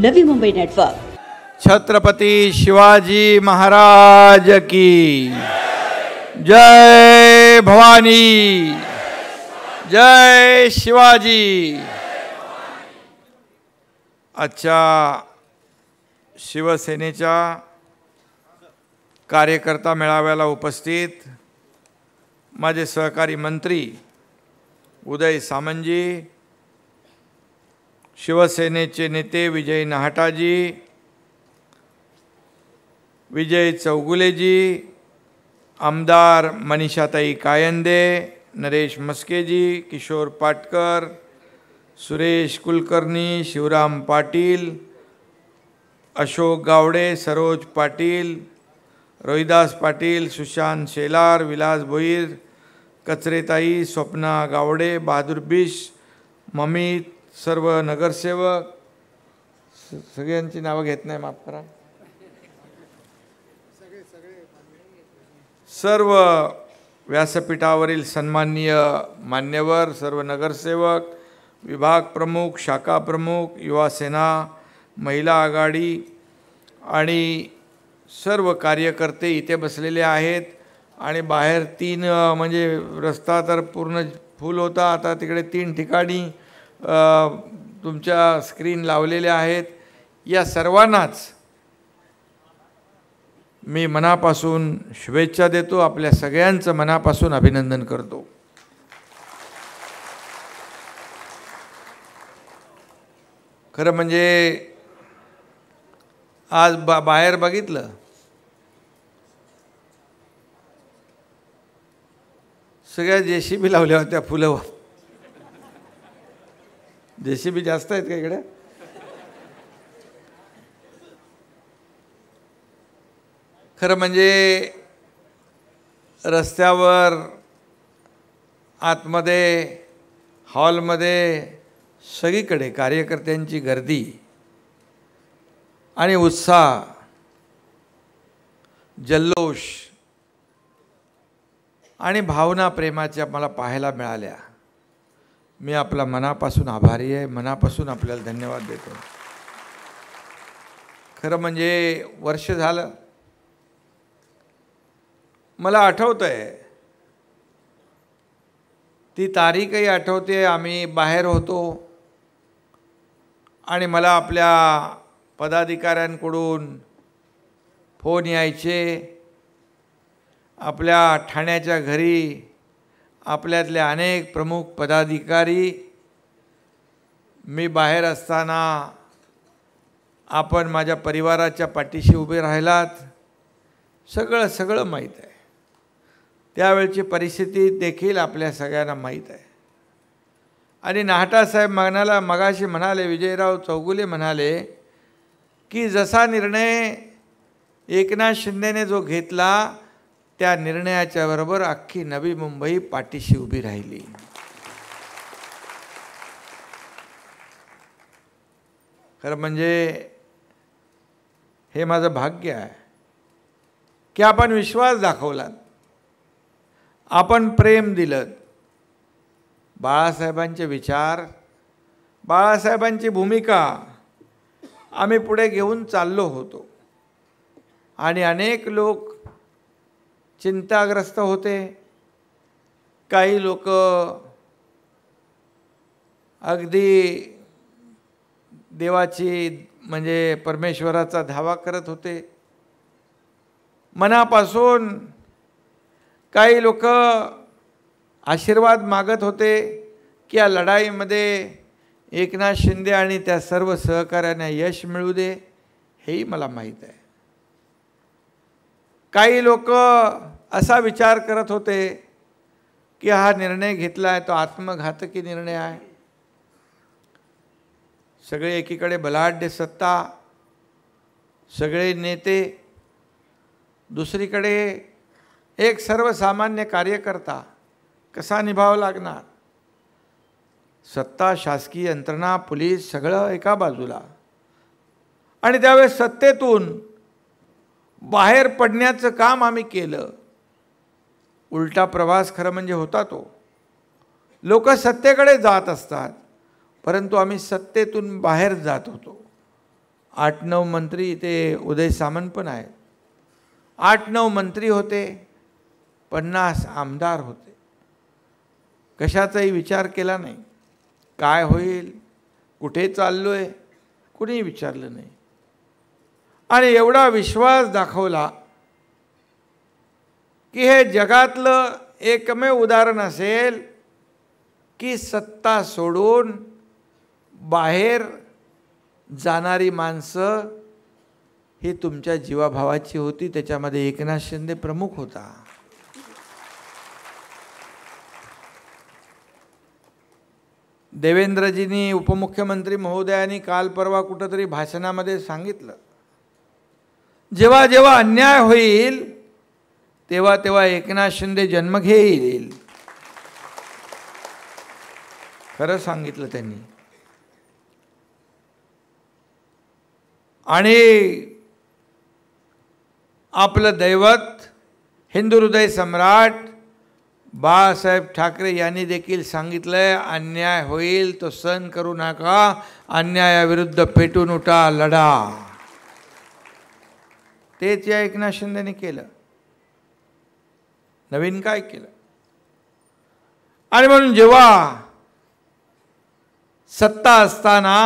नवी मुंबई नेटवर्क छत्रपती शिवाजी महाराज की जय भवानी जय शिवाजी आजच्या शिवसेनेच्या कार्यकर्ता मेळाव्याला उपस्थित माझे सहकारी मंत्री उदय सामंजी शिवसेनेचे नेते विजय नाहटाजी विजय चौगुलेजी आमदार मनीषाताई कायंदे नरेश मस्केजी किशोर पाटकर सुरेश कुलकर्णी शिवराम पाटील अशोक गावडे सरोज पाटील रोहिदास पाटील सुशांत शेलार विलास भोईर कचरेताई स्वप्ना गावडे बहादूर बिश ममित सर्व नगरसेवक सगळ्यांची नावं घेत नाही माफ करा सर्व व्यासपीठावरील सन्माननीय मान्यवर सर्व नगरसेवक विभाग प्रमुख शाखा प्रमुख युवासेना महिला आघाडी आणि सर्व कार्यकर्ते इथे बसलेले आहेत आणि बाहेर तीन म्हणजे रस्ता तर पूर्ण फुल होता आता तिकडे तीन ठिकाणी तुमच्या स्क्रीन लावलेल्या आहेत या सर्वांनाच मी मनापासून शुभेच्छा देतो आपल्या सगळ्यांचं मनापासून अभिनंदन करतो खरं म्हणजे आज बा बाहेर बघितलं सगळ्या जे सी बी लावल्या होत्या फुलं देशी बी जास्त आहेत का इकडे खरं म्हणजे रस्त्यावर आतमध्ये हॉलमध्ये सगळीकडे कार्यकर्त्यांची गर्दी आणि उत्साह जल्लोष आणि भावना प्रेमाच्या मला पाहायला मिळाल्या मी आपला मनापासून आभारी आहे मनापासून आपल्याला धन्यवाद देतो खरं म्हणजे वर्ष झालं मला आठवतंय आहे ती तारीखही आठवते आम्ही बाहेर होतो आणि मला आपल्या पदाधिकाऱ्यांकडून फोन यायचे आपल्या ठाण्याच्या घरी आपल्यातले अनेक प्रमुख पदाधिकारी मी बाहेर असताना आपण माझ्या परिवाराच्या पाठीशी उभे राहिलात सगळं सगळं माहीत आहे त्यावेळची परिस्थिती देखील आपल्या सगळ्यांना माहीत आहे आणि नाहटासाहेब म्हणाला मगाशी म्हणाले विजयराव चौगुले म्हणाले की जसा निर्णय एकनाथ शिंदेने जो घेतला त्या निर्णयाच्या बरोबर अख्खी नवी मुंबई पाठीशी उभी राहिली खरं म्हणजे हे माझं भाग्य आहे की आपण विश्वास दाखवलात आपण प्रेम दिलं बाळासाहेबांचे विचार बाळासाहेबांची भूमिका आम्ही पुढे घेऊन चाललो होतो आणि अनेक लोक चिंताग्रस्त होते काही लोक अगदी देवाची म्हणजे परमेश्वराचा धावा करत होते मनापासून काही लोक आशीर्वाद मागत होते की या लढाईमध्ये एकनाथ शिंदे आणि त्या सर्व सहकाऱ्यांना यश मिळू दे हेही मला माहीत आहे काही लोक असा विचार करत होते की हा निर्णय घेतला आहे तो आत्मघातकी निर्णय आहे सगळे एकीकडे बलाढ्य सत्ता सगळे नेते दुसरीकडे एक सर्वसामान्य कार्यकर्ता कसा निभाव लागणार सत्ता शासकीय यंत्रणा पोलीस सगळं एका बाजूला आणि त्यावेळेस सत्तेतून बाहेर पडण्याचं काम आम्ही केलं उलटा प्रवास खरं म्हणजे होता तो लोक सत्तेकडे जात असतात परंतु आम्ही सत्तेतून बाहेर जात होतो आठ नऊ मंत्री ते उदय सामंत पण आहेत आठ नऊ मंत्री होते पन्नास आमदार होते कशाचाही विचार केला नाही काय होईल कुठे चाललो आहे कुणीही विचारलं नाही आणि एवढा विश्वास दाखवला की हे जगातलं एकमेव उदाहरण असेल की सत्ता सोडून बाहेर जाणारी माणसं ही तुमच्या जीवाभावाची होती त्याच्यामध्ये एकनाथ शिंदे प्रमुख होता देवेंद्रजींनी उपमुख्यमंत्री महोदयांनी काल परवा कुठंतरी भाषणामध्ये सांगितलं जेव्हा जेव्हा अन्याय होईल तेव्हा तेव्हा एकनाथ शिंदे जन्म घेईल खरं सांगितलं त्यांनी आणि आपलं दैवत हिंदू हृदय सम्राट बाळासाहेब ठाकरे यांनी देखील सांगितलं अन्याय होईल तो सहन करू नका अन्यायाविरुद्ध पेटून उठा लढा तेच या एकनाथ शिंदेने केलं नवीन काय केलं आणि म्हणून जेव्हा सत्ता असताना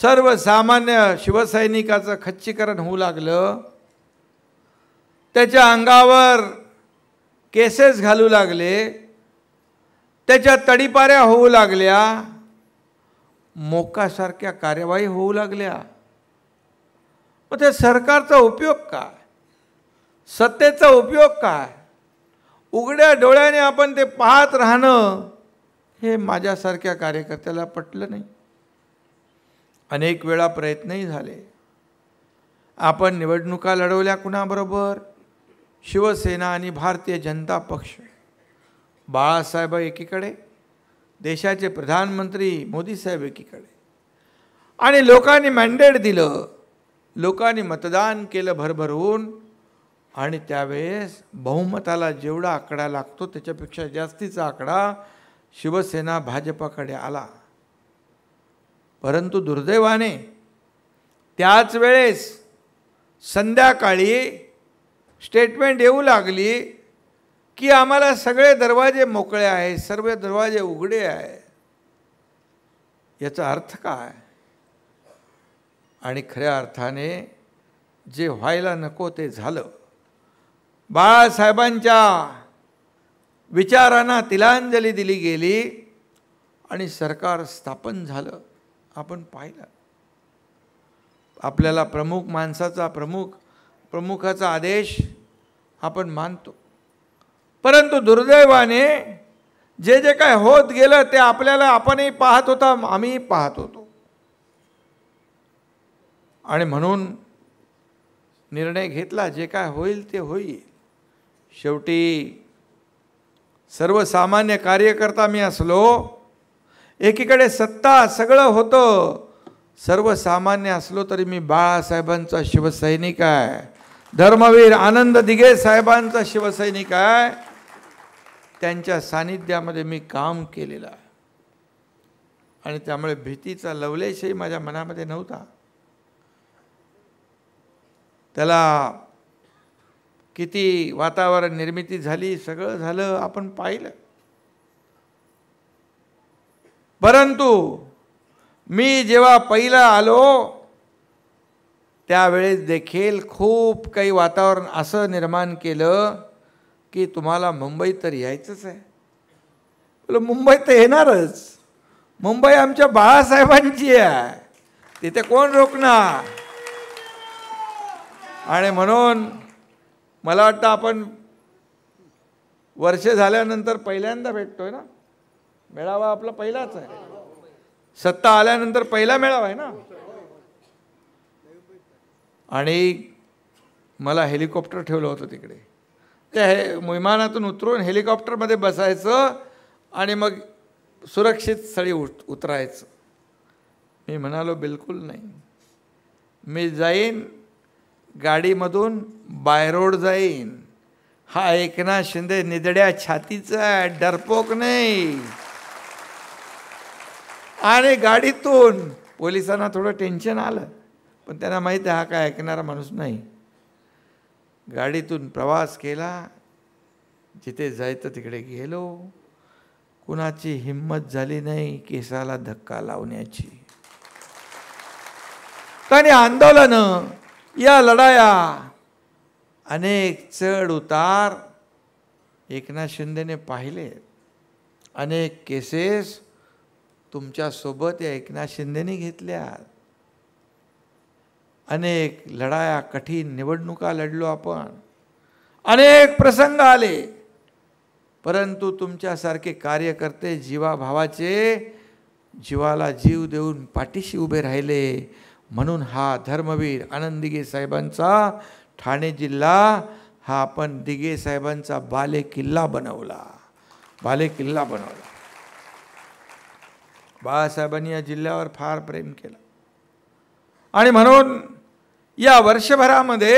सर्वसामान्य शिवसैनिकाचं खच्चीकरण होऊ लागलं त्याच्या अंगावर केसेस घालू लागले त्याच्या तडीपाऱ्या होऊ लागल्या मोकासारख्या कार्यवाही होऊ लागल्या मग ते सरकारचा उपयोग काय सत्तेचा उपयोग काय उघड्या डोळ्याने आपण ते पाहत राहणं हे माझ्यासारख्या कार्यकर्त्याला पटलं नाही अनेक वेळा प्रयत्नही झाले आपण निवडणुका लढवल्या कुणाबरोबर शिवसेना आणि भारतीय जनता पक्ष बाळासाहेब एकीकडे देशाचे प्रधानमंत्री मोदी साहेब एकीकडे आणि लोकांनी मॅन्डेट दिलं लोकांनी मतदान केलं भरभरून आणि त्यावेळेस बहुमताला जेवढा आकडा लागतो त्याच्यापेक्षा जास्तीचा आकडा शिवसेना भाजपाकडे आला परंतु दुर्दैवाने त्याच वेळेस संध्याकाळी स्टेटमेंट येऊ लागली की आम्हाला सगळे दरवाजे मोकळे आहे सर्व दरवाजे उघडे आहे याचा अर्थ काय आणि खऱ्या अर्थाने जे व्हायला नको ते झालं बाळासाहेबांच्या विचारांना तिलांजली दिली गेली आणि सरकार स्थापन झालं आपण पाहिलं आपल्याला प्रमुख माणसाचा प्रमुख प्रमुखाचा आदेश आपण मानतो परंतु दुर्दैवाने जे जे काय होत गेलं ते आपल्याला आपणही पाहत होता आम्ही पाहत होतो आणि म्हणून निर्णय घेतला जे काय होईल ते होईल शेवटी सर्वसामान्य कार्यकर्ता मी असलो एकीकडे सत्ता सगळं होतं सर्वसामान्य असलो तरी मी बाळासाहेबांचा शिवसैनिक आहे धर्मवीर आनंद दिघे साहेबांचा शिवसैनिक आहे त्यांच्या सानिध्यामध्ये मी काम केलेलं आहे आणि त्यामुळे भीतीचा लवलेशही माझ्या मनामध्ये नव्हता त्याला किती वातावरण निर्मिती झाली सगळं झालं आपण पाहिलं परंतु मी जेव्हा पहिला आलो त्यावेळेस देखील खूप काही वातावरण असं निर्माण केलं की तुम्हाला मुंबई तर यायचंच आहे बोल मुंबई तर येणारच मुंबई आमच्या बाळासाहेबांची आहे तिथे कोण रोखणार आणि म्हणून मला वाटतं आपण वर्ष झाल्यानंतर पहिल्यांदा भेटतोय ना मेळावा आपला पहिलाच आहे सत्ता आल्यानंतर पहिला मेळावा आहे ना आणि मला हेलिकॉप्टर ठेवलं होतं तिकडे त्या हे विमानातून उतरून हेलिकॉप्टरमध्ये बसायचं आणि मग सुरक्षित स्थळी उत उतरायचं मी म्हणालो बिलकुल नाही मी जाईन गाडीमधून बायरोड जाईन हा एकनाथ शिंदे निदड्या छातीचा डरपोक नाही आणि गाडीतून पोलिसांना थोडं टेन्शन आलं पण त्यांना माहीत आहे हा काय ऐकणारा माणूस नाही गाडीतून प्रवास केला जिथे जायचं तिकडे गेलो कुणाची हिम्मत झाली नाही केसाला धक्का लावण्याची नाही आंदोलनं या लढाया अनेक चढ उतार एकनाथ शिंदेने पाहिले अनेक केसेस सोबत या एकनाथ शिंदेने घेतल्या अनेक लढाया कठीण निवडणुका लढलो आपण अनेक प्रसंग आले परंतु तुमच्यासारखे कार्यकर्ते जीवाभावाचे जीवाला जीव देऊन पाठीशी उभे राहिले म्हणून हा धर्मवीर आनंद दिगे साहेबांचा ठाणे जिल्हा हा आपण दिगे साहेबांचा बाले किल्ला बनवला बाले किल्ला बनवला बाळासाहेबांनी या जिल्ह्यावर फार प्रेम केलं आणि म्हणून या वर्षभरामध्ये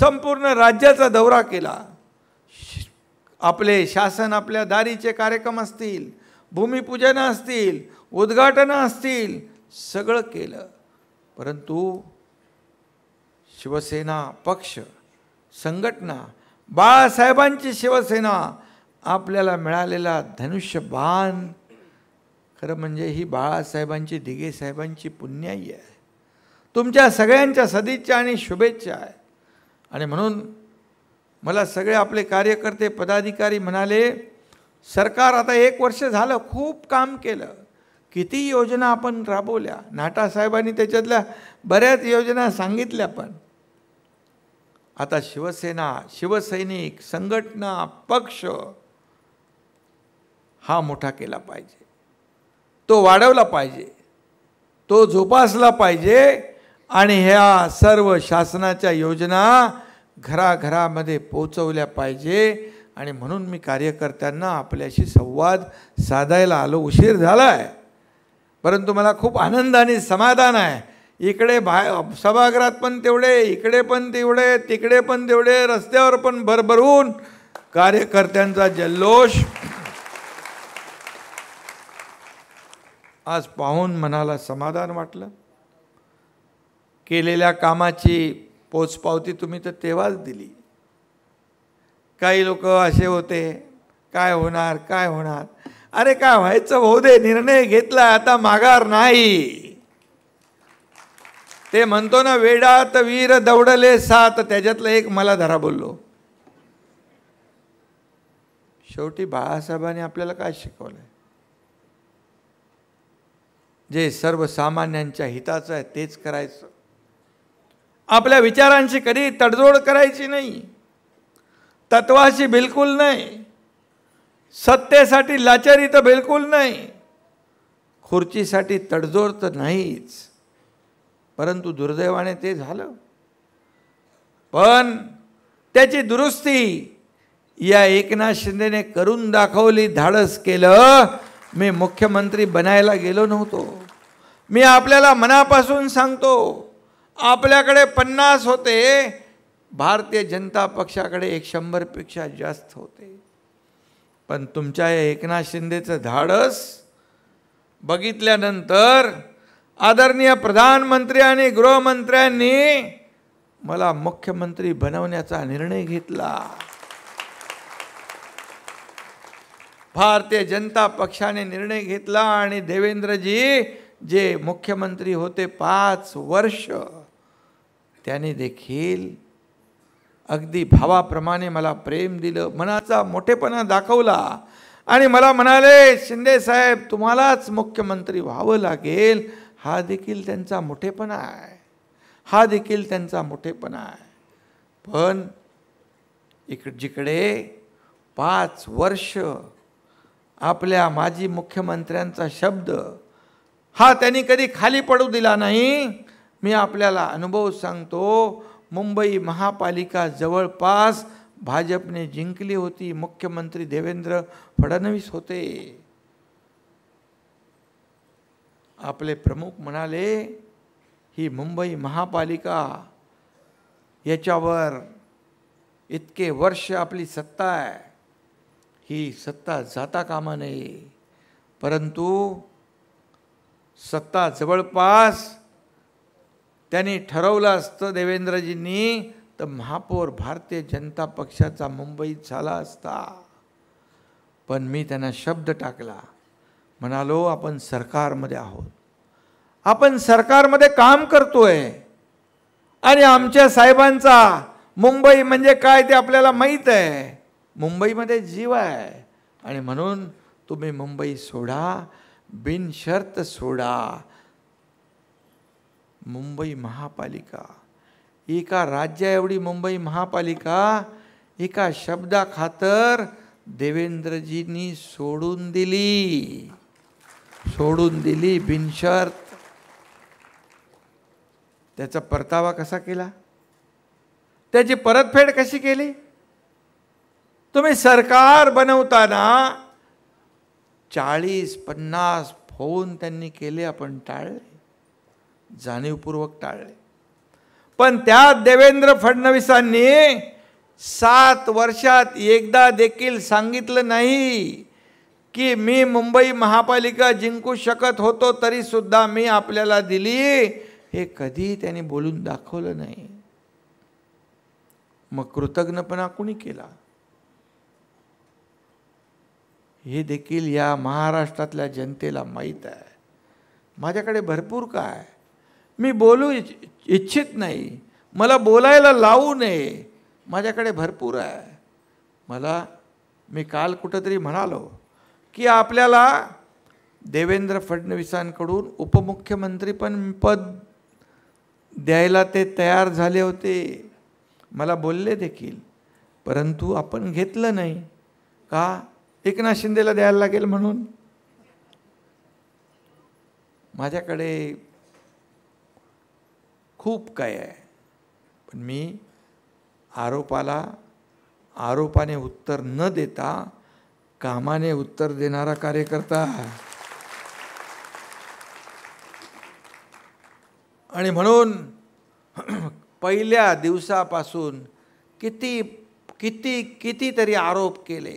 संपूर्ण राज्याचा दौरा केला आपले शासन आपल्या दारीचे कार्यक्रम असतील भूमिपूजनं असतील उद्घाटनं असतील सगळं केलं परंतु शिवसेना पक्ष संघटना बाळासाहेबांची शिवसेना आपल्याला मिळालेला बाण खरं म्हणजे ही बाळासाहेबांची दिगेसाहेबांची पुण्याई आहे तुमच्या सगळ्यांच्या सदिच्छा आणि शुभेच्छा आहे आणि म्हणून मला सगळे आपले कार्यकर्ते पदाधिकारी म्हणाले सरकार आता एक वर्ष झालं खूप काम केलं किती योजना आपण राबवल्या नाटासाहेबांनी त्याच्यातल्या बऱ्याच योजना सांगितल्या पण आता शिवसेना शिवसैनिक संघटना पक्ष हा मोठा केला पाहिजे तो वाढवला पाहिजे तो जोपासला पाहिजे आणि ह्या सर्व शासनाच्या योजना घराघरामध्ये पोचवल्या पाहिजे आणि म्हणून मी कार्यकर्त्यांना आपल्याशी संवाद साधायला आलो उशीर झाला आहे परंतु मला खूप आनंद आणि समाधान आहे इकडे भा सभागृहात पण तेवढे इकडे पण तेवढे तिकडे पण तेवढे रस्त्यावर पण भरभरून कार्यकर्त्यांचा जल्लोष आज पाहून मनाला समाधान वाटलं केलेल्या कामाची पोचपावती तुम्ही तर तेव्हाच दिली काही लोक असे होते काय होणार काय होणार अरे काय व्हायचं भाऊ दे निर्णय घेतला आता माघार नाही ते म्हणतो ना वेडात वीर दौडले सात त्याच्यातलं एक मला धरा बोललो शेवटी बाळासाहेबांनी आपल्याला काय शिकवलं जे सर्वसामान्यांच्या हिताचं आहे तेच करायचं आपल्या विचारांशी कधी तडजोड करायची नाही तत्वाशी बिलकुल नाही सत्तेसाठी लाचारी तर बिलकुल नाही खुर्चीसाठी तडजोड तर नाहीच परंतु दुर्दैवाने ते झालं पण त्याची दुरुस्ती या एकनाथ शिंदेने करून दाखवली धाडस केलं मी मुख्यमंत्री बनायला गेलो नव्हतो मी आपल्याला मनापासून सांगतो आपल्याकडे पन्नास होते भारतीय जनता पक्षाकडे एक शंभरपेक्षा जास्त होते पण तुमच्या या एकनाथ शिंदेचं धाडस बघितल्यानंतर आदरणीय प्रधानमंत्री आणि गृहमंत्र्यांनी मला मुख्यमंत्री बनवण्याचा निर्णय घेतला भारतीय जनता पक्षाने निर्णय घेतला आणि देवेंद्रजी जे मुख्यमंत्री होते पाच वर्ष त्याने देखील अगदी भावाप्रमाणे मला प्रेम दिलं मनाचा मोठेपणा दाखवला आणि मला म्हणाले शिंदे साहेब तुम्हालाच मुख्यमंत्री व्हावं लागेल हा देखील त्यांचा मोठेपणा आहे हा देखील त्यांचा मोठेपणा आहे पण इकडजिकडे जिकडे पाच वर्ष आपल्या माजी मुख्यमंत्र्यांचा शब्द हा त्यांनी कधी खाली पडू दिला नाही मी आपल्याला अनुभव सांगतो मुंबई महापालिका जवळपास भाजपने जिंकली होती मुख्यमंत्री देवेंद्र फडणवीस होते आपले प्रमुख म्हणाले ही मुंबई महापालिका याच्यावर इतके वर्ष आपली सत्ता आहे ही सत्ता जाता कामा नये परंतु सत्ता जवळपास त्यांनी ठरवलं असतं देवेंद्रजींनी तर महापौर भारतीय जनता पक्षाचा मुंबईत झाला असता पण मी त्यांना शब्द टाकला म्हणालो आपण सरकारमध्ये आहोत आपण सरकारमध्ये काम करतोय आणि आमच्या साहेबांचा मुंबई म्हणजे काय ते आपल्याला माहीत आहे मुंबईमध्ये जीव आहे आणि म्हणून तुम्ही मुंबई सोडा बिनशर्त सोडा मुंबई महापालिका एका एवढी मुंबई महापालिका एका शब्दा खातर देवेंद्रजींनी सोडून दिली सोडून दिली बिनशर्त त्याचा परतावा कसा केला त्याची परतफेड कशी केली तुम्ही सरकार बनवताना चाळीस पन्नास फोन त्यांनी केले आपण टाळले जाणीवपूर्वक टाळले पण त्या देवेंद्र फडणवीसांनी सात वर्षात एकदा देखील सांगितलं नाही की मी मुंबई महापालिका जिंकू शकत होतो तरी सुद्धा मी आपल्याला दिली हे कधी त्यांनी बोलून दाखवलं नाही मग कृतज्ञपणा कुणी केला हे देखील या महाराष्ट्रातल्या जनतेला माहीत आहे माझ्याकडे भरपूर काय मी बोलू इच्छित नाही मला बोलायला लावू नये माझ्याकडे भरपूर आहे मला मी काल कुठंतरी म्हणालो की आपल्याला देवेंद्र फडणवीसांकडून उपमुख्यमंत्री पण पद द्यायला ते तयार झाले होते मला बोलले देखील परंतु आपण घेतलं नाही का एकनाथ शिंदेला द्यायला लागेल म्हणून माझ्याकडे खूप काय आहे पण मी आरोपाला आरोपाने उत्तर न देता कामाने उत्तर देणारा कार्यकर्ता आणि म्हणून पहिल्या दिवसापासून किती किती कितीतरी आरोप केले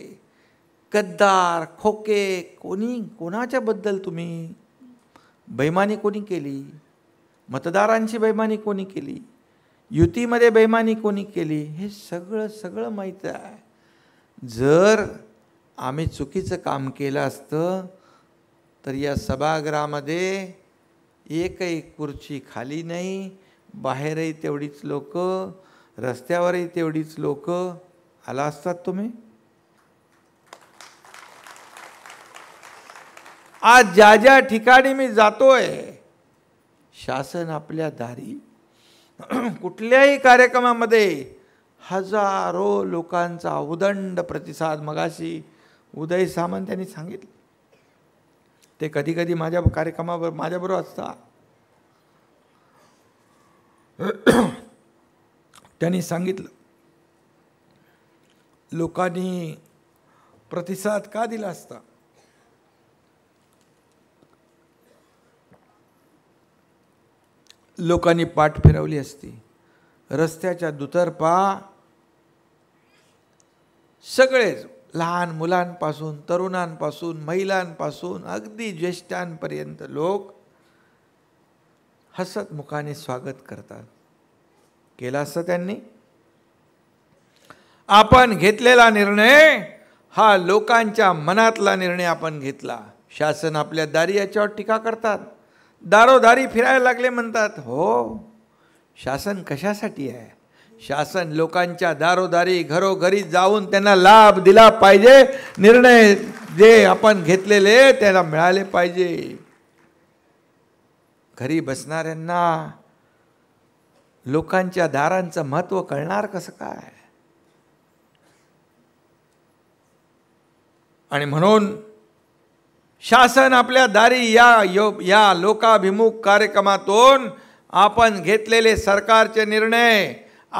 कद्दार, खोके कोणी कोणाच्याबद्दल तुम्ही बैमानी कोणी केली मतदारांची बैमानी कोणी केली युतीमध्ये बैमानी कोणी केली हे सगळं सगळं माहीत आहे जर आम्ही चुकीचं काम केलं असतं तर या सभागृहामध्ये एक खुर्ची खाली नाही बाहेरही तेवढीच लोक रस्त्यावरही तेवढीच लोक आला असतात तुम्ही आज ज्या ज्या ठिकाणी मी जातोय शासन आपल्या दारी कुठल्याही कार्यक्रमामध्ये हजारो लोकांचा उदंड प्रतिसाद मगाशी उदय सामंत यांनी सांगितलं ते कधी कधी माझ्या कार्यक्रमावर माझ्याबरोबर असता त्यांनी सांगितलं लोकांनी प्रतिसाद का दिला असता लोकांनी पाठ फिरवली असती रस्त्याच्या दुतर्फा सगळेच लहान मुलांपासून तरुणांपासून महिलांपासून अगदी ज्येष्ठांपर्यंत लोक हसत मुखाने स्वागत करतात केलं असं त्यांनी आपण घेतलेला निर्णय हा लोकांच्या मनातला निर्णय आपण घेतला शासन आपल्या दारी याच्यावर टीका करतात दारोदारी फिरायला लागले म्हणतात हो शासन कशासाठी आहे शासन लोकांच्या दारोदारी घरोघरी जाऊन त्यांना लाभ दिला पाहिजे निर्णय जे आपण घेतलेले त्यांना मिळाले पाहिजे घरी बसणाऱ्यांना लोकांच्या दारांचं महत्व कळणार कसं काय आणि म्हणून शासन आपल्या दारी या यो या लोकाभिमुख कार्यक्रमातून आपण घेतलेले सरकारचे निर्णय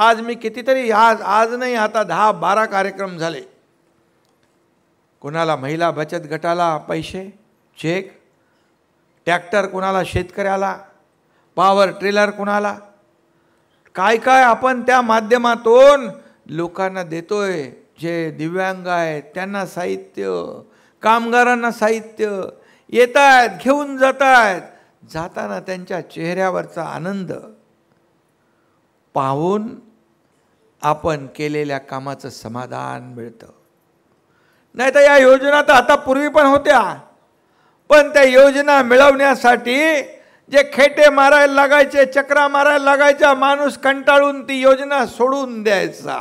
आज मी कितीतरी आज आज नाही आता दहा बारा कार्यक्रम झाले कोणाला महिला बचत गटाला पैसे चेक ट्रॅक्टर कोणाला शेतकऱ्याला पॉवर ट्रेलर कोणाला काय काय आपण त्या माध्यमातून लोकांना देतोय जे दिव्यांग आहेत त्यांना साहित्य कामगारांना साहित्य येत आहेत घेऊन जात आहेत जाताना त्यांच्या चेहऱ्यावरचा आनंद पाहून आपण केलेल्या कामाचं समाधान मिळतं नाही तर या योजना तर आता पूर्वी पण होत्या पण त्या योजना मिळवण्यासाठी जे खेटे मारायला लागायचे चक्रा मारायला लागायच्या माणूस कंटाळून ती योजना सोडून द्यायचा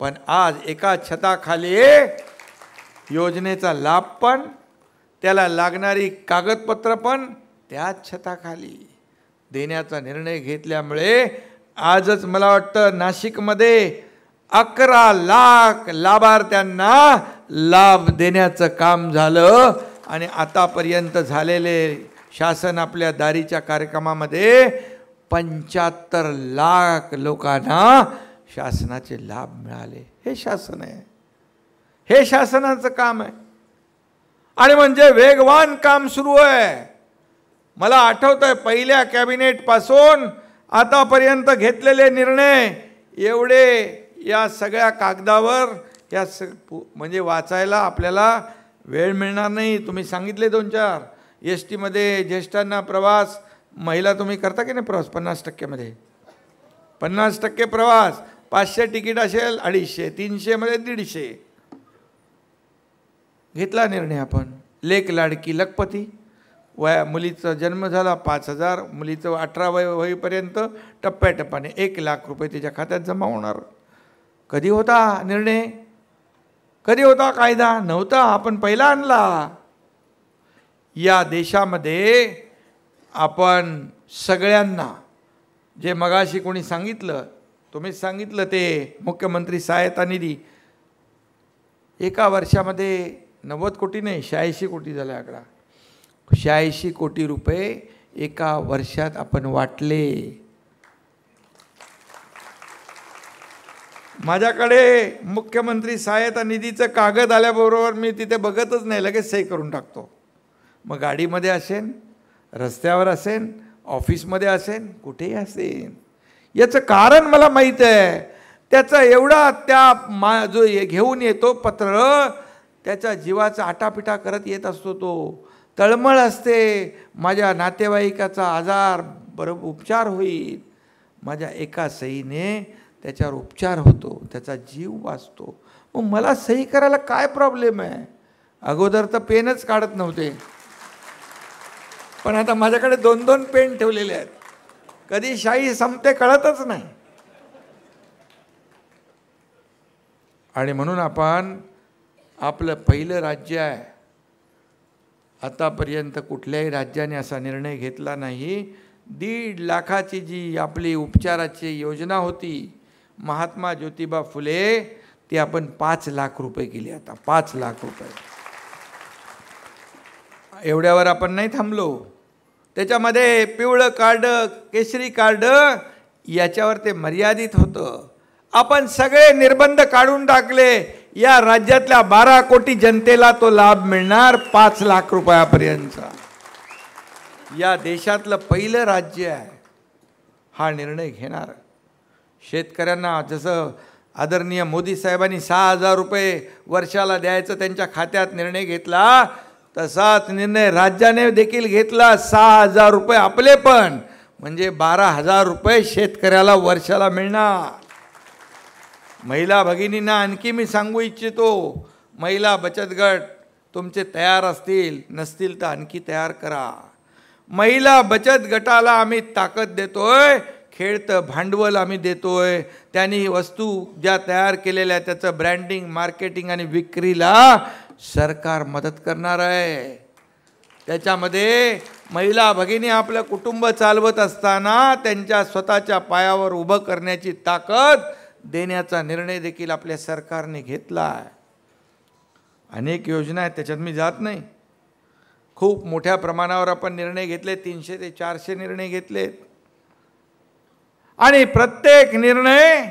पण आज एका छताखाली योजनेचा लाभ पण त्याला लागणारी कागदपत्र पण त्याच छताखाली देण्याचा निर्णय घेतल्यामुळे आजच मला वाटतं नाशिकमध्ये अकरा लाख लाभार्थ्यांना लाभ देण्याचं काम झालं आणि आतापर्यंत झालेले शासन आपल्या दारीच्या कार्यक्रमामध्ये पंच्याहत्तर लाख लोकांना शासनाचे लाभ मिळाले हे शासन आहे हे शासनाचं काम आहे आणि म्हणजे वेगवान काम सुरू आहे मला आठवतं आहे पहिल्या कॅबिनेटपासून आतापर्यंत घेतलेले निर्णय एवढे या सगळ्या कागदावर या स म्हणजे वाचायला आपल्याला वेळ मिळणार नाही तुम्ही सांगितले दोन चार एस टीमध्ये ज्येष्ठांना प्रवास महिला तुम्ही करता की नाही प्रवास पन्नास टक्केमध्ये पन्नास टक्के प्रवास पाचशे तिकीट असेल अडीचशे तीनशेमध्ये दीडशे घेतला निर्णय आपण लेक लाडकी लखपती वया मुलीचा जन्म झाला पाच हजार मुलीचं अठरा वय वयपर्यंत टप्प्याटप्प्याने एक लाख रुपये तिच्या खात्यात जमा होणार कधी होता निर्णय कधी होता कायदा नव्हता आपण पहिला आणला या देशामध्ये आपण सगळ्यांना जे मगाशी कोणी सांगितलं तुम्हीच सांगितलं ते मुख्यमंत्री सहायता निधी एका वर्षामध्ये नव्वद कोटी नाही शहाऐंशी कोटी झाला आकडा शहाऐंशी कोटी रुपये एका वर्षात आपण वाटले माझ्याकडे मुख्यमंत्री सहायता निधीचं कागद आल्याबरोबर मी तिथे बघतच नाही लगेच सही करून टाकतो मग गाडीमध्ये असेन रस्त्यावर असेन ऑफिसमध्ये असेन कुठेही असेन याचं कारण मला माहीत आहे त्याचा एवढा त्या मा जो घेऊन येतो पत्र त्याचा जीवाचा आटापिटा करत येत असतो तो तळमळ असते माझ्या नातेवाईकाचा आजार बरोबर उपचार होईल माझ्या एका सईने त्याच्यावर उपचार होतो त्याचा जीव वाचतो मग मला सही करायला काय प्रॉब्लेम आहे अगोदर तर पेनच काढत नव्हते पण आता माझ्याकडे दोन दोन पेन ठेवलेले आहेत कधी शाई संपते कळतच नाही आणि म्हणून आपण आपलं पहिलं राज्य आहे आतापर्यंत कुठल्याही राज्याने असा निर्णय घेतला नाही दीड लाखाची जी आपली उपचाराची योजना होती महात्मा ज्योतिबा फुले ती आपण पाच लाख रुपये केली आता पाच लाख रुपये एवढ्यावर आपण नाही थांबलो त्याच्यामध्ये पिवळं कार्ड केशरी कार्ड याच्यावर ते मर्यादित होतं आपण सगळे निर्बंध काढून टाकले या राज्यातल्या बारा कोटी जनतेला तो लाभ मिळणार पाच लाख रुपयापर्यंतचा या देशातलं पहिलं राज्य आहे हा निर्णय घेणार शेतकऱ्यांना जसं आदरणीय मोदी साहेबांनी सहा हजार रुपये वर्षाला द्यायचं त्यांच्या खात्यात निर्णय घेतला तसाच निर्णय राज्याने देखील घेतला सहा हजार रुपये आपले पण म्हणजे बारा हजार रुपये शेतकऱ्याला वर्षाला मिळणार महिला भगिनींना आणखी मी सांगू इच्छितो महिला बचत गट तुमचे तयार असतील नसतील तर आणखी तयार करा महिला बचत गटाला आम्ही ताकद देतोय खेळतं भांडवल आम्ही देतोय त्यांनी वस्तू ज्या तयार केलेल्या त्याचं ब्रँडिंग मार्केटिंग आणि विक्रीला सरकार मदत करणार आहे त्याच्यामध्ये महिला भगिनी आपलं कुटुंब चालवत असताना त्यांच्या स्वतःच्या पायावर उभं करण्याची ताकद देण्याचा निर्णय देखील आपल्या सरकारने घेतला आहे अनेक योजना आहेत त्याच्यात मी जात नाही खूप मोठ्या प्रमाणावर आपण निर्णय घेतले तीनशे ते चारशे निर्णय घेतलेत आणि प्रत्येक निर्णय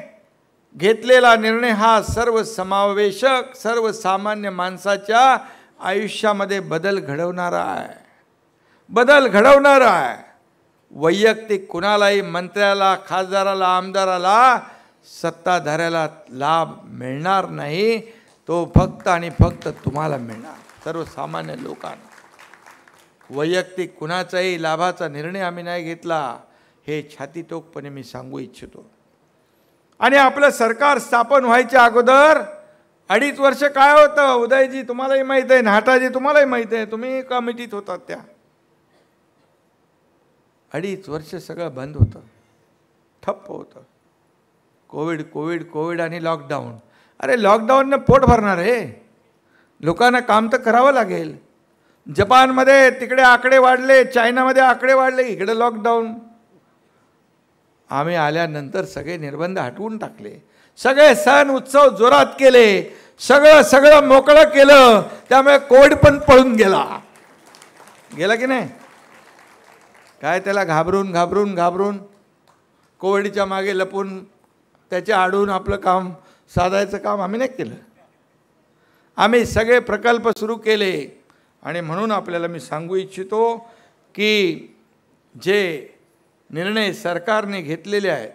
घेतलेला निर्णय हा सर्वसमावेशक सर्वसामान्य माणसाच्या आयुष्यामध्ये बदल घडवणारा आहे बदल घडवणारा आहे वैयक्तिक कुणालाही मंत्र्याला खासदाराला आमदाराला सत्ताधाऱ्याला लाभ मिळणार नाही तो फक्त आणि फक्त तुम्हाला मिळणार सर्वसामान्य लोकांना वैयक्तिक कुणाचाही लाभाचा निर्णय आम्ही नाही घेतला हे छातीतोकपणे मी सांगू इच्छितो आणि आपलं सरकार स्थापन व्हायच्या अगोदर अडीच वर्ष काय होतं उदयजी तुम्हालाही माहीत आहे नाटाजी तुम्हालाही माहीत आहे तुम्ही कमिटीत होता त्या अडीच वर्ष सगळं बंद होतं ठप्प होतं कोविड कोविड कोविड आणि लॉकडाऊन अरे लॉकडाऊननं पोट भरणार आहे लोकांना काम तर करावं लागेल जपानमध्ये तिकडे आकडे वाढले चायनामध्ये आकडे वाढले इकडे लॉकडाऊन आम्ही आल्यानंतर सगळे निर्बंध हटवून टाकले सगळे सण उत्सव जोरात केले सगळं सगळं मोकळं केलं त्यामुळे कोविड पण पळून गेला गेला की नाही काय त्याला घाबरून घाबरून घाबरून कोविडच्या मागे लपून त्याच्या आडून आपलं काम साधायचं काम आम्ही नाही केलं आम्ही सगळे प्रकल्प सुरू केले आणि म्हणून आपल्याला मी सांगू इच्छितो की जे निर्णय सरकारने घेतलेले आहेत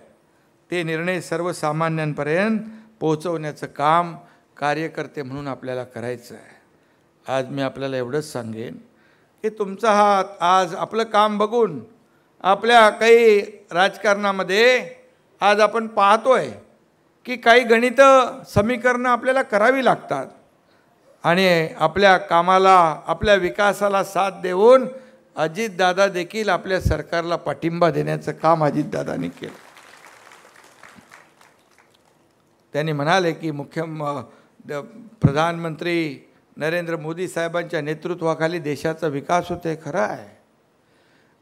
ते निर्णय सर्वसामान्यांपर्यंत पोहोचवण्याचं काम कार्यकर्ते म्हणून आपल्याला करायचं आहे आज मी आपल्याला एवढंच सांगेन की तुमचा हा आज आपलं काम बघून आपल्या काही राजकारणामध्ये आज आपण पाहतोय की काही गणितं समीकरणं आपल्याला करावी लागतात आणि आपल्या कामाला आपल्या विकासाला साथ देऊन अजितदादा देखील आपल्या सरकारला पाठिंबा देण्याचं काम अजितदादांनी केलं त्यांनी म्हणाले की मुख्य प्रधानमंत्री नरेंद्र मोदी साहेबांच्या नेतृत्वाखाली देशाचा विकास होते खरं आहे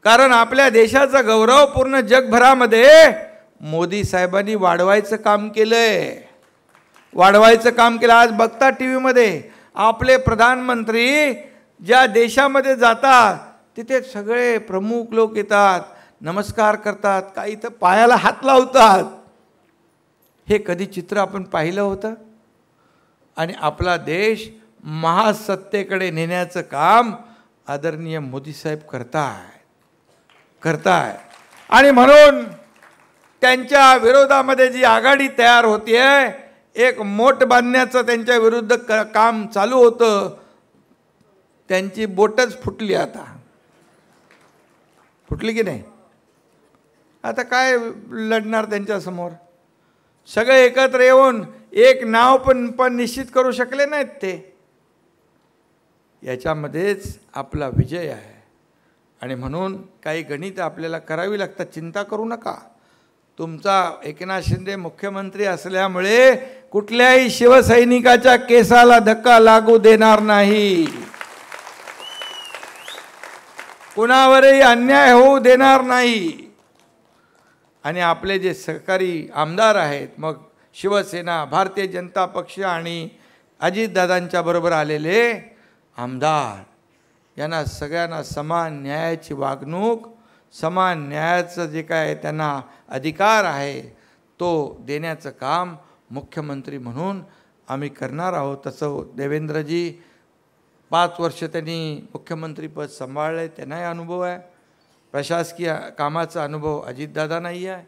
कारण आपल्या देशाचा गौरवपूर्ण जगभरामध्ये मोदी साहेबांनी वाढवायचं काम केलं आहे वाढवायचं काम केलं आज बघता टी व्हीमध्ये आपले प्रधानमंत्री ज्या देशामध्ये जातात तिथे सगळे प्रमुख लोक येतात नमस्कार करतात काही तर पायाला हात लावतात हे कधी चित्र आपण पाहिलं होतं आणि आपला देश महासत्तेकडे नेण्याचं काम आदरणीय मोदी साहेब करताय करताय आणि म्हणून त्यांच्या विरोधामध्ये जी आघाडी तयार होती आहे एक मोठ बांधण्याचं त्यांच्या विरुद्ध काम चालू होतं त्यांची बोटच फुटली आता फुटली की नाही आता काय लढणार त्यांच्यासमोर सगळे एकत्र येऊन एक नाव पण पण निश्चित करू शकले नाहीत ते याच्यामध्येच आपला विजय आहे आणि म्हणून काही गणित आपल्याला करावी लागतात चिंता करू नका तुमचा एकनाथ शिंदे मुख्यमंत्री असल्यामुळे कुठल्याही शिवसैनिकाच्या केसाला धक्का लागू देणार नाही कुणावरही अन्याय होऊ देणार नाही आणि आपले जे सरकारी आमदार आहेत मग शिवसेना भारतीय जनता पक्ष आणि अजितदादांच्या बरोबर आलेले आमदार यांना सगळ्यांना समान न्यायाची वागणूक समान न्यायाचं जे काय त्यांना अधिकार आहे तो देण्याचं काम मुख्यमंत्री म्हणून आम्ही करणार आहोत तसं देवेंद्रजी पाच वर्ष त्यांनी मुख्यमंत्रीपद सांभाळलं आहे त्यांनाही अनुभव आहे प्रशासकीय कामाचा अनुभव अजितदादा नाही आहे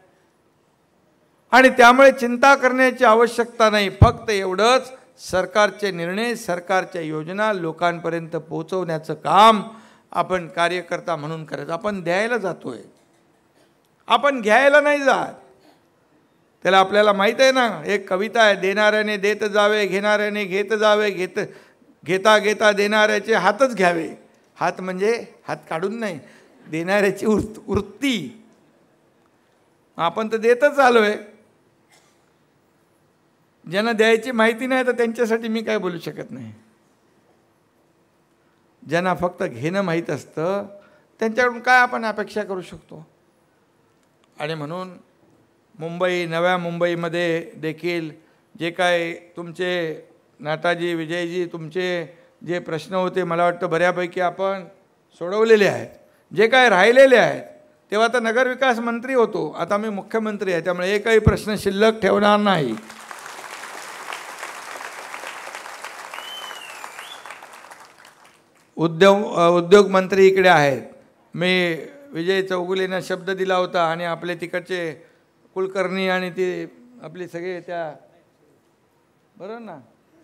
आणि त्यामुळे चिंता करण्याची आवश्यकता नाही फक्त एवढंच सरकारचे निर्णय सरकारच्या योजना लोकांपर्यंत पोहोचवण्याचं काम आपण कार्यकर्ता म्हणून करायचं आपण द्यायला जातो आहे आपण घ्यायला नाही जात त्याला आपल्याला माहीत आहे ना एक कविता आहे देणाऱ्याने देत जावे घेणाऱ्याने घेत जावे घेत घेता घेता देणाऱ्याचे हातच घ्यावे हात म्हणजे हात काढून नाही देणाऱ्याची वृत्त वृत्ती आपण तर देतच आलो आहे ज्यांना द्यायची माहिती नाही तर त्यांच्यासाठी मी काय बोलू शकत नाही ज्यांना फक्त घेणं माहीत असतं त्यांच्याकडून काय आपण अपेक्षा करू शकतो आणि म्हणून मुंबई नव्या मुंबईमध्ये देखील जे काय तुमचे नाताजी विजयजी तुमचे जे प्रश्न होते मला वाटतं बऱ्यापैकी आपण सोडवलेले आहेत जे काय राहिलेले आहेत तेव्हा आता नगरविकास मंत्री होतो आता मी मुख्यमंत्री आहे त्यामुळे एकही प्रश्न शिल्लक ठेवणार नाही उद्योग उद्योग मंत्री इकडे आहेत मी विजय चौगुलेनं शब्द दिला होता आणि आपले तिकडचे कुलकर्णी आणि ते आपले सगळे त्या बरोबर ना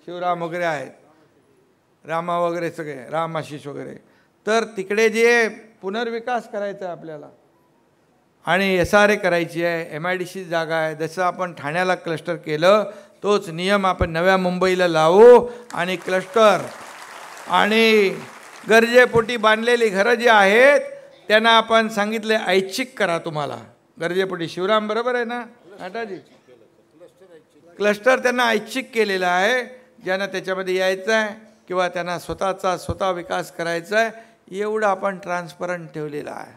शिवराम वगैरे आहेत रामा वगैरे सगळे राम आशिष वगैरे तर तिकडे जे पुनर्विकास करायचा आहे आपल्याला आणि एस आर ए करायची आहे एम आय डी सी जागा आहे जसं आपण ठाण्याला क्लस्टर केलं तोच नियम आपण नव्या मुंबईला लावू आणि क्लस्टर आणि गरजेपोटी बांधलेली घरं जी आहेत त्यांना आपण सांगितले ऐच्छिक करा तुम्हाला गरजेपोटी शिवराम बरोबर आहे ना नाटाजी क्लस्टर त्यांना ऐच्छिक केलेलं आहे ज्यांना त्याच्यामध्ये यायचं आहे किंवा त्यांना स्वतःचा स्वतः विकास करायचा आहे एवढं आपण ट्रान्सपरंट ठेवलेलं आहे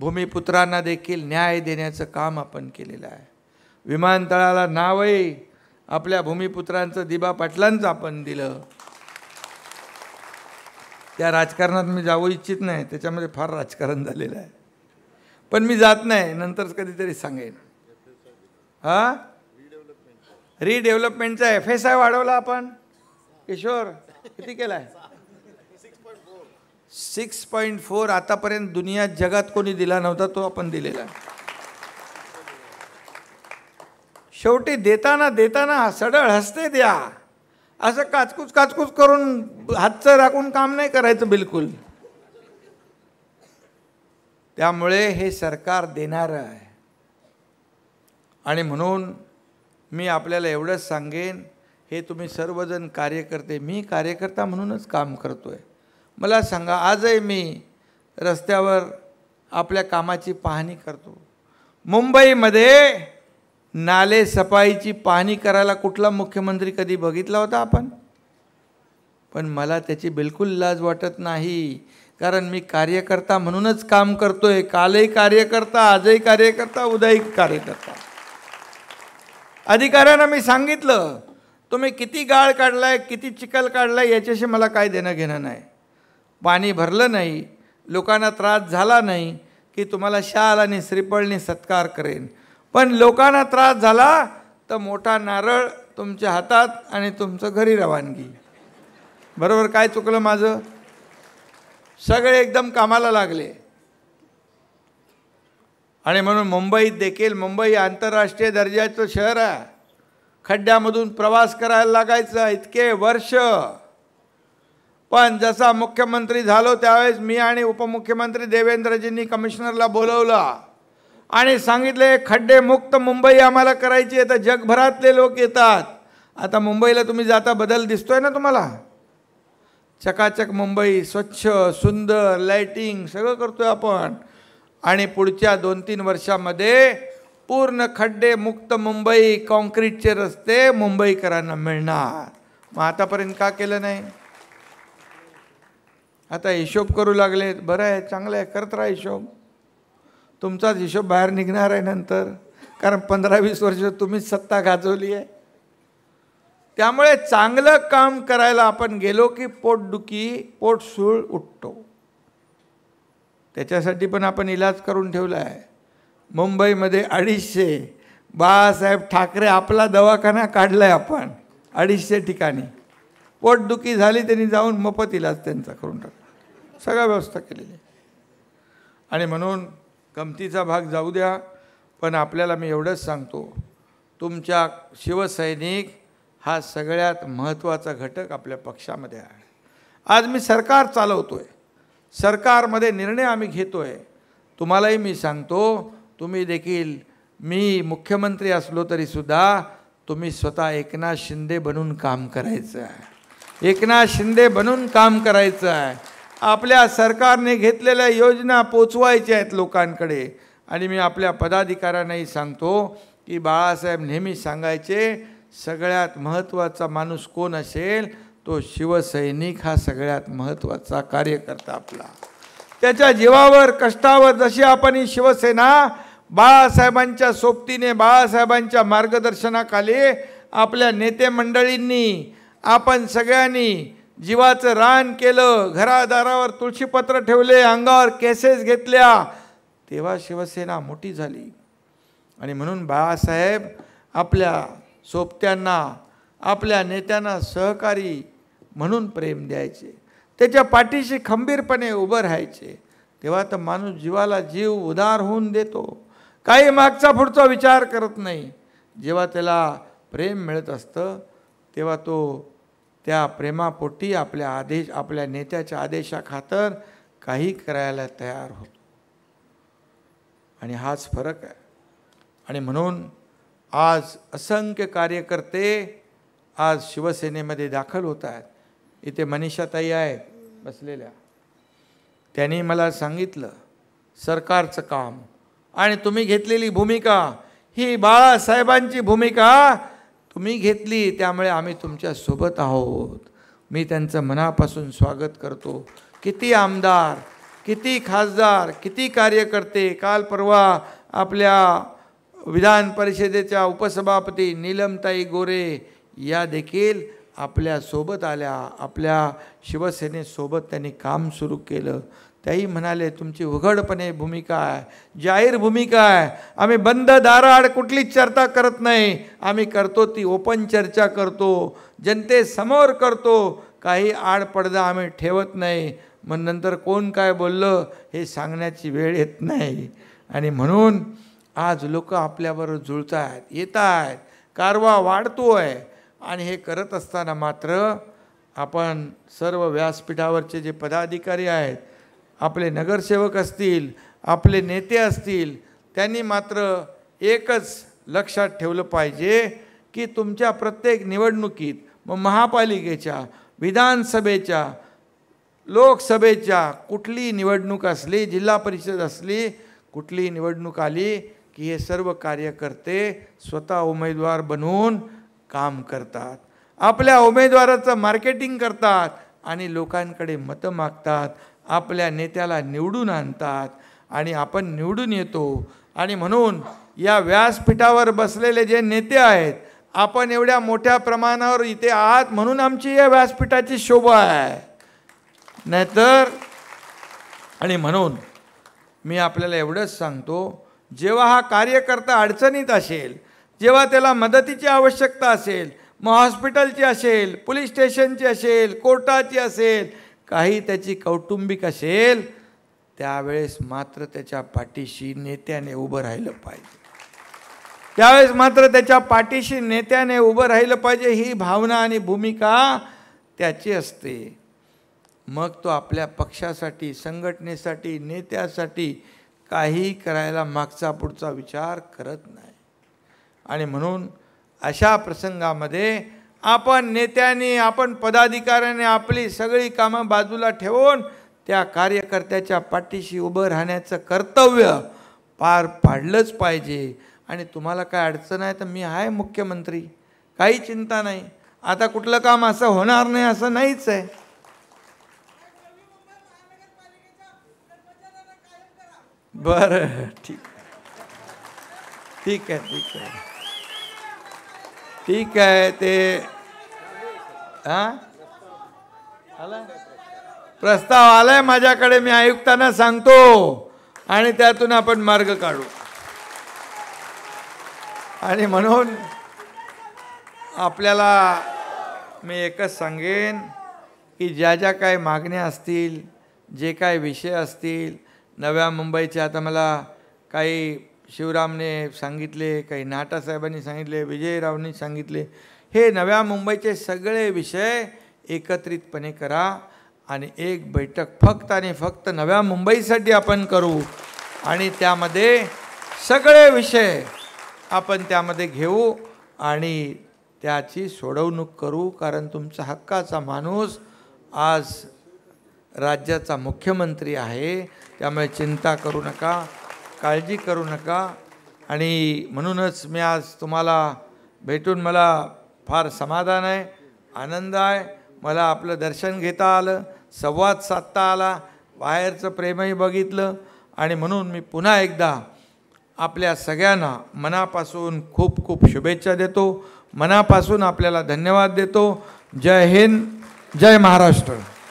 भूमिपुत्रांना देखील न्याय देण्याचं काम आपण केलेलं आहे विमानतळाला नावही आपल्या भूमिपुत्रांचं दिबा पाटलांचं आपण दिलं त्या राजकारणात मी जाऊ इच्छित नाही त्याच्यामध्ये फार राजकारण झालेलं आहे पण मी जात नाही नंतरच कधीतरी सांगेन हा रिडेव्हलपमेंटचा एफ एस आय वाढवला आपण किशोर किती केला आहे सिक्स पॉईंट फोर आतापर्यंत दुनिया जगात कोणी दिला नव्हता तो आपण दिलेला शेवटी देताना देताना सडळ हसते द्या असं काचकूच काचकूच करून हातचं राखून काम नाही करायचं बिलकुल त्यामुळे हे सरकार देणारं आहे आणि म्हणून मी आपल्याला एवढंच सांगेन हे तुम्ही सर्वजण कार्यकर्ते मी कार्यकर्ता म्हणूनच काम करतो आहे मला सांगा आजही मी रस्त्यावर आपल्या कामाची पाहणी करतो मुंबईमध्ये नाले सफाईची पाहणी करायला कुठला मुख्यमंत्री कधी बघितला होता आपण पण मला त्याची बिलकुल लाज वाटत नाही कारण मी कार्यकर्ता म्हणूनच काम करतोय कालही कार्यकर्ता आजही कार्यकर्ता उद्याही कार्यकर्ता अधिकाऱ्यांना मी सांगितलं तुम्ही किती गाळ काढलाय किती चिखल काढलाय याच्याशी मला काय देणं घेणं नाही पाणी भरलं नाही लोकांना त्रास झाला नाही की तुम्हाला शाल आणि श्रीपळणी सत्कार करेन पण लोकांना त्रास झाला तर मोठा नारळ तुमच्या हातात आणि तुमचं घरी रवानगी बरोबर काय चुकलं माझं सगळे एकदम कामाला लागले आणि म्हणून मुंबईत देखील मुंबई आंतरराष्ट्रीय दर्जाचं शहर आहे खड्ड्यामधून प्रवास करायला लागायचा इतके वर्ष पण जसा मुख्यमंत्री झालो त्यावेळेस मी आणि उपमुख्यमंत्री देवेंद्रजींनी कमिशनरला बोलवला आणि सांगितले खड्डे मुक्त मुंबई आम्हाला करायची आहे तर जगभरातले लोक येतात आता मुंबईला तुम्ही जाता बदल दिसतोय ना तुम्हाला चकाचक मुंबई स्वच्छ सुंदर लाईटिंग सगळं करतोय आपण आणि पुढच्या दोन तीन वर्षामध्ये पूर्ण खड्डे मुक्त मुंबई कॉन्क्रीटचे रस्ते मुंबईकरांना मिळणार मग आतापर्यंत का केलं नाही आता हिशोब करू लागले बरं आहे चांगलं आहे करत राहा हिशोब तुमचाच हिशोब बाहेर निघणार आहे नंतर कारण पंधरा वीस वर्ष तुम्हीच सत्ता गाजवली आहे त्यामुळे चांगलं काम करायला आपण गेलो की पोटदुखी पोटसूळ उठतो त्याच्यासाठी पण आपण इलाज करून ठेवला आहे मुंबईमध्ये अडीचशे बाळासाहेब ठाकरे आपला दवाखाना काढला आहे आपण अडीचशे ठिकाणी पोटदुखी झाली त्यांनी जाऊन मोफत इलाज त्यांचा करून टाकला सगळ्या व्यवस्था केलेली आणि म्हणून कमतीचा भाग जाऊ द्या पण आपल्याला मी एवढंच सांगतो तुमच्या शिवसैनिक हा सगळ्यात महत्त्वाचा घटक आपल्या पक्षामध्ये आहे आज मी सरकार चालवतो आहे सरकारमध्ये निर्णय आम्ही घेतो आहे तुम्हालाही मी सांगतो तुम्ही देखील मी मुख्यमंत्री असलो तरीसुद्धा तुम्ही स्वतः एकनाथ शिंदे बनून काम करायचं आहे एकनाथ शिंदे बनून काम करायचं आहे आपल्या सरकारने घेतलेल्या योजना पोचवायच्या आहेत लोकांकडे आणि मी आपल्या पदाधिकाऱ्यांनाही सांगतो की बाळासाहेब नेहमी सांगायचे सगळ्यात महत्त्वाचा माणूस कोण असेल तो शिवसैनिक हा सगळ्यात महत्त्वाचा कार्यकर्ता आपला त्याच्या जीवावर कष्टावर जशी आपण ही शिवसेना बाळासाहेबांच्या सोबतीने बाळासाहेबांच्या मार्गदर्शनाखाली आपल्या नेते मंडळींनी आपण सगळ्यांनी जीवाचं रान केलं घरादारावर तुळशीपत्र ठेवले अंगावर केसेस घेतल्या तेव्हा शिवसेना मोठी झाली आणि म्हणून बाळासाहेब आपल्या सोबत्यांना आपल्या नेत्यांना सहकारी म्हणून प्रेम द्यायचे त्याच्या पाठीशी खंबीरपणे उभं राहायचे तेव्हा तर माणूस जीवाला जीव उदार होऊन देतो काही मागचा पुढचा विचार करत नाही जेव्हा त्याला प्रेम मिळत असतं तेव्हा तो त्या प्रेमापोटी आपल्या आदेश आपल्या नेत्याच्या आदेशाखातर काही करायला तयार होतो आणि हाच फरक आहे आणि म्हणून आज असंख्य कार्यकर्ते आज शिवसेनेमध्ये दाखल होत आहेत इथे मनीषाताई आहेत बसलेल्या त्यांनी मला सांगितलं सरकारचं काम आणि तुम्ही घेतलेली भूमिका ही बाळासाहेबांची भूमिका तुम्ही घेतली त्यामुळे आम्ही तुमच्यासोबत आहोत मी त्यांचं मनापासून स्वागत करतो किती आमदार किती खासदार किती कार्यकर्ते काल परवा आपल्या विधान परिषदेच्या उपसभापती नीलमताई गोरे या देखील आपल्यासोबत आल्या आपल्या शिवसेनेसोबत त्यांनी काम सुरू केलं त्याही म्हणाले तुमची उघडपणे भूमिका आहे जाहीर भूमिका आहे आम्ही बंद दाराआड कुठलीच चर्चा करत नाही आम्ही करतो ती ओपन चर्चा करतो जनतेसमोर करतो काही आड पडदा आम्ही ठेवत नाही मग नंतर कोण काय बोललं हे सांगण्याची वेळ येत नाही आणि म्हणून आज लोक आपल्याबरोबर जुळत आहेत येत आहेत कारवा वाढतो आहे आणि हे करत असताना मात्र आपण सर्व व्यासपीठावरचे जे पदाधिकारी आहेत आपले नगरसेवक असतील आपले नेते असतील त्यांनी मात्र एकच लक्षात ठेवलं पाहिजे की तुमच्या प्रत्येक निवडणुकीत मग महापालिकेच्या विधानसभेच्या लोकसभेच्या कुठली निवडणूक असली जिल्हा परिषद असली कुठली निवडणूक आली की हे सर्व कार्यकर्ते स्वतः उमेदवार बनवून काम करतात आपल्या उमेदवाराचं मार्केटिंग करतात आणि लोकांकडे मतं मागतात आपल्या नेत्याला निवडून आणतात आणि आपण निवडून येतो आणि म्हणून या व्यासपीठावर बसलेले जे नेते आहेत आपण एवढ्या मोठ्या प्रमाणावर इथे आहात म्हणून आमची या व्यासपीठाची शोभा आहे नाहीतर आणि म्हणून मी आपल्याला एवढंच सांगतो जेव्हा हा कार्यकर्ता अडचणीत असेल जेव्हा त्याला मदतीची आवश्यकता असेल मग हॉस्पिटलची असेल पोलीस स्टेशनची असेल कोर्टाची असेल काही त्याची कौटुंबिक असेल त्यावेळेस मात्र त्याच्या पाठीशी नेत्याने उभं राहिलं पाहिजे त्यावेळेस मात्र त्याच्या पाठीशी नेत्याने उभं राहिलं पाहिजे ही भावना आणि भूमिका त्याची असते मग तो आपल्या पक्षासाठी संघटनेसाठी नेत्यासाठी काही करायला मागचा पुढचा विचार करत नाही आणि म्हणून अशा प्रसंगामध्ये आपण नेत्याने आपण पदाधिकाऱ्याने आपली सगळी कामं बाजूला ठेवून त्या कार्यकर्त्याच्या पाठीशी उभं राहण्याचं कर्तव्य पार पाडलंच पाहिजे आणि तुम्हाला काय अडचण आहे तर मी आहे मुख्यमंत्री काही चिंता नाही आता कुठलं काम असं होणार नाही असं नाहीच आहे बरं ठीक ठीक आहे ठीक आहे ठीक आहे ते प्रस्ताव आलाय माझ्याकडे मी आयुक्तांना सांगतो आणि त्यातून आपण मार्ग काढू आणि म्हणून आपल्याला मी एकच सांगेन की ज्या ज्या काय मागण्या असतील जे काय विषय असतील नव्या मुंबईचे आता मला काही शिवरामने सांगितले काही नाटासाहेबांनी सांगितले विजयरावनी सांगितले हे नव्या मुंबईचे सगळे विषय एकत्रितपणे करा आणि एक बैठक फक्त आणि फक्त नव्या मुंबईसाठी आपण करू आणि त्यामध्ये सगळे विषय आपण त्यामध्ये घेऊ आणि त्याची सोडवणूक करू कारण तुमचा हक्काचा माणूस आज राज्याचा मुख्यमंत्री आहे त्यामुळे चिंता करू नका काळजी करू नका आणि म्हणूनच मी आज तुम्हाला भेटून मला फार समाधान आहे आनंद आहे मला आपलं दर्शन घेता आलं संवाद साधता आला बाहेरचं प्रेमही बघितलं आणि म्हणून मी पुन्हा एकदा आपल्या सगळ्यांना मनापासून खूप खूप शुभेच्छा देतो मनापासून आपल्याला धन्यवाद देतो जय हिंद जय महाराष्ट्र